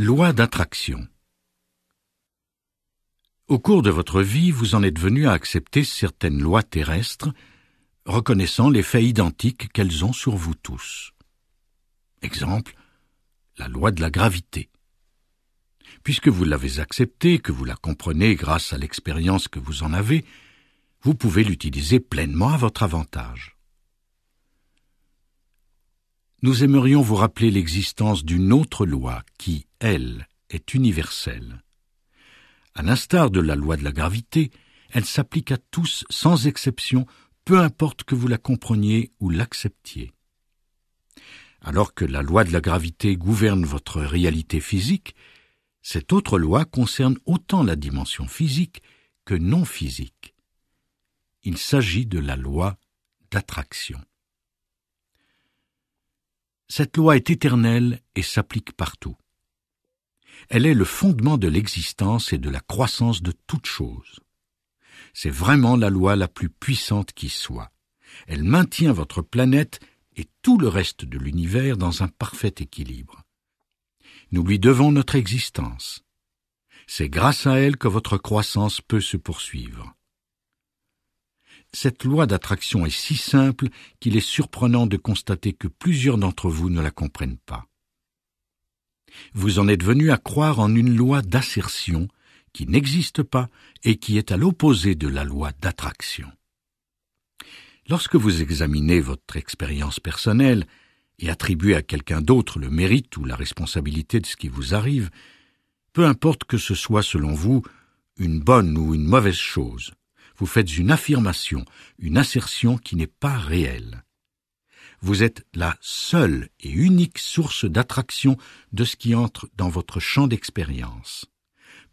Loi d'attraction Au cours de votre vie, vous en êtes venu à accepter certaines lois terrestres, reconnaissant l'effet identique qu'elles ont sur vous tous. Exemple, la loi de la gravité. Puisque vous l'avez acceptée, que vous la comprenez grâce à l'expérience que vous en avez, vous pouvez l'utiliser pleinement à votre avantage. Nous aimerions vous rappeler l'existence d'une autre loi qui, elle, est universelle. À l'instar de la loi de la gravité, elle s'applique à tous sans exception, peu importe que vous la compreniez ou l'acceptiez. Alors que la loi de la gravité gouverne votre réalité physique, cette autre loi concerne autant la dimension physique que non physique. Il s'agit de la loi d'attraction. Cette loi est éternelle et s'applique partout. Elle est le fondement de l'existence et de la croissance de toute chose. C'est vraiment la loi la plus puissante qui soit. Elle maintient votre planète et tout le reste de l'univers dans un parfait équilibre. Nous lui devons notre existence. C'est grâce à elle que votre croissance peut se poursuivre. Cette loi d'attraction est si simple qu'il est surprenant de constater que plusieurs d'entre vous ne la comprennent pas. Vous en êtes venu à croire en une loi d'assertion qui n'existe pas et qui est à l'opposé de la loi d'attraction. Lorsque vous examinez votre expérience personnelle et attribuez à quelqu'un d'autre le mérite ou la responsabilité de ce qui vous arrive, peu importe que ce soit selon vous une bonne ou une mauvaise chose, vous faites une affirmation, une assertion qui n'est pas réelle. Vous êtes la seule et unique source d'attraction de ce qui entre dans votre champ d'expérience.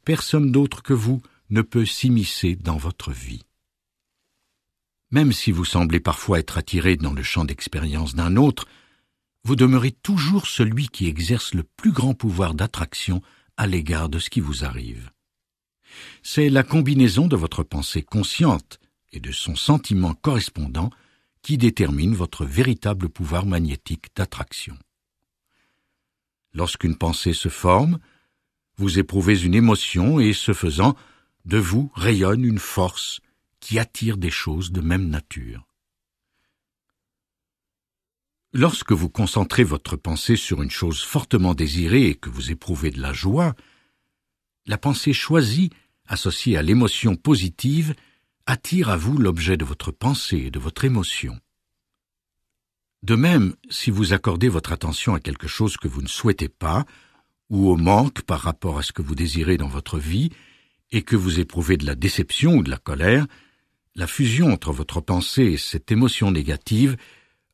Personne d'autre que vous ne peut s'immiscer dans votre vie. Même si vous semblez parfois être attiré dans le champ d'expérience d'un autre, vous demeurez toujours celui qui exerce le plus grand pouvoir d'attraction à l'égard de ce qui vous arrive. C'est la combinaison de votre pensée consciente et de son sentiment correspondant qui détermine votre véritable pouvoir magnétique d'attraction. Lorsqu'une pensée se forme, vous éprouvez une émotion et, ce faisant, de vous rayonne une force qui attire des choses de même nature. Lorsque vous concentrez votre pensée sur une chose fortement désirée et que vous éprouvez de la joie, la pensée choisie, associée à l'émotion positive, attire à vous l'objet de votre pensée et de votre émotion. De même, si vous accordez votre attention à quelque chose que vous ne souhaitez pas, ou au manque par rapport à ce que vous désirez dans votre vie, et que vous éprouvez de la déception ou de la colère, la fusion entre votre pensée et cette émotion négative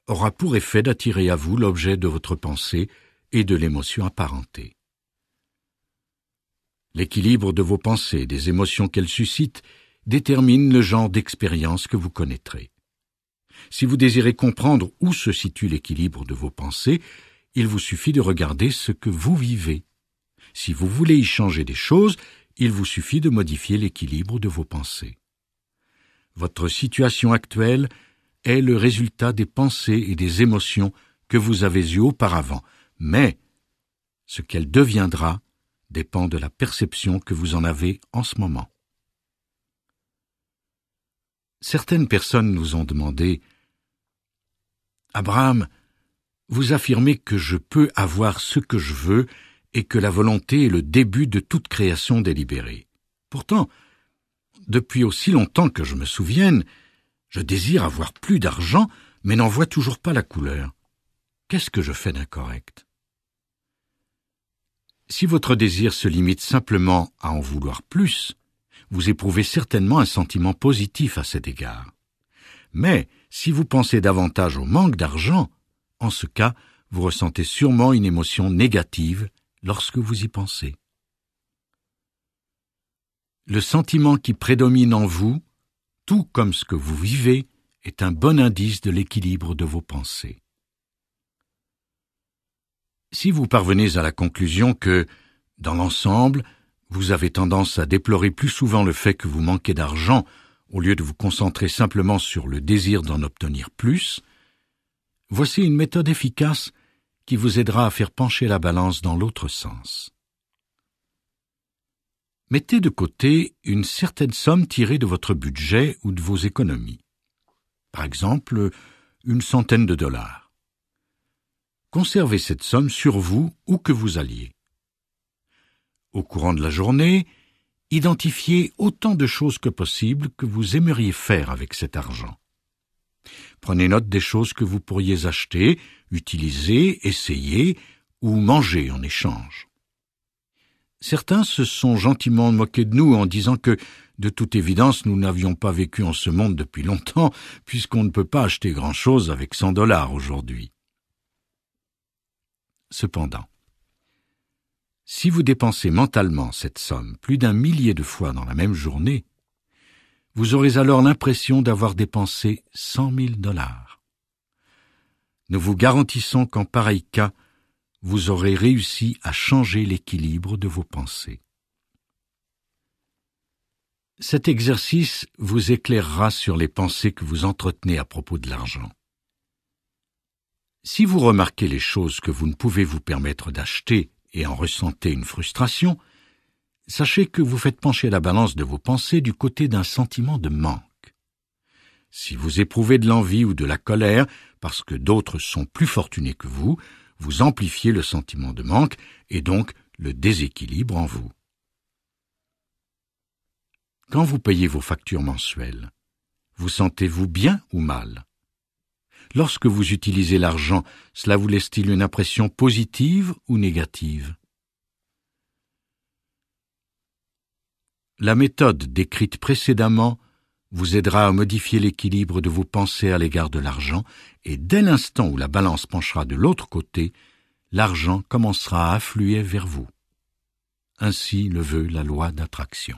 aura pour effet d'attirer à vous l'objet de votre pensée et de l'émotion apparentée. L'équilibre de vos pensées, des émotions qu'elles suscitent détermine le genre d'expérience que vous connaîtrez. Si vous désirez comprendre où se situe l'équilibre de vos pensées, il vous suffit de regarder ce que vous vivez. Si vous voulez y changer des choses, il vous suffit de modifier l'équilibre de vos pensées. Votre situation actuelle est le résultat des pensées et des émotions que vous avez eues auparavant, mais ce qu'elle deviendra dépend de la perception que vous en avez en ce moment certaines personnes nous ont demandé Abraham, vous affirmez que je peux avoir ce que je veux et que la volonté est le début de toute création délibérée. Pourtant, depuis aussi longtemps que je me souvienne, je désire avoir plus d'argent, mais n'en vois toujours pas la couleur. Qu'est-ce que je fais d'incorrect Si votre désir se limite simplement à en vouloir plus, vous éprouvez certainement un sentiment positif à cet égard. Mais si vous pensez davantage au manque d'argent, en ce cas, vous ressentez sûrement une émotion négative lorsque vous y pensez. Le sentiment qui prédomine en vous, tout comme ce que vous vivez, est un bon indice de l'équilibre de vos pensées. Si vous parvenez à la conclusion que, dans l'ensemble, vous avez tendance à déplorer plus souvent le fait que vous manquez d'argent au lieu de vous concentrer simplement sur le désir d'en obtenir plus. Voici une méthode efficace qui vous aidera à faire pencher la balance dans l'autre sens. Mettez de côté une certaine somme tirée de votre budget ou de vos économies. Par exemple, une centaine de dollars. Conservez cette somme sur vous où que vous alliez au courant de la journée, identifiez autant de choses que possible que vous aimeriez faire avec cet argent. Prenez note des choses que vous pourriez acheter, utiliser, essayer ou manger en échange. Certains se sont gentiment moqués de nous en disant que, de toute évidence, nous n'avions pas vécu en ce monde depuis longtemps, puisqu'on ne peut pas acheter grand-chose avec 100 dollars aujourd'hui. Cependant, si vous dépensez mentalement cette somme plus d'un millier de fois dans la même journée, vous aurez alors l'impression d'avoir dépensé cent mille dollars. Nous vous garantissons qu'en pareil cas, vous aurez réussi à changer l'équilibre de vos pensées. Cet exercice vous éclairera sur les pensées que vous entretenez à propos de l'argent. Si vous remarquez les choses que vous ne pouvez vous permettre d'acheter et en ressentez une frustration, sachez que vous faites pencher la balance de vos pensées du côté d'un sentiment de manque. Si vous éprouvez de l'envie ou de la colère parce que d'autres sont plus fortunés que vous, vous amplifiez le sentiment de manque et donc le déséquilibre en vous. Quand vous payez vos factures mensuelles, vous sentez-vous bien ou mal Lorsque vous utilisez l'argent, cela vous laisse-t-il une impression positive ou négative La méthode décrite précédemment vous aidera à modifier l'équilibre de vos pensées à l'égard de l'argent, et dès l'instant où la balance penchera de l'autre côté, l'argent commencera à affluer vers vous. Ainsi le veut la loi d'attraction.